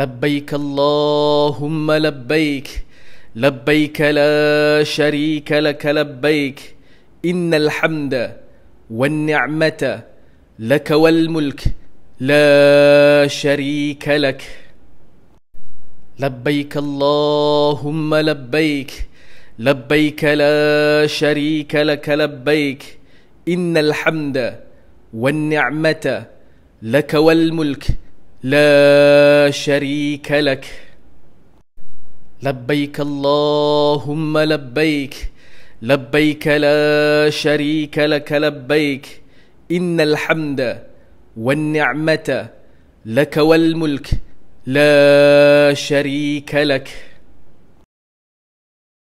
لبيك اللهم لبيك لبيك لا شريك لك لبيك ان الحمد والنعمه لك والملك لا شريك لك لبيك اللهم لبيك لبيك لا شريك لك لبيك ان الحمد والنعمه لك والملك لا لا شريك لك لبيك اللهم لبيك لبيك لا شريك لك لبيك ان الحمد والنعمه لك والملك لا شريك لك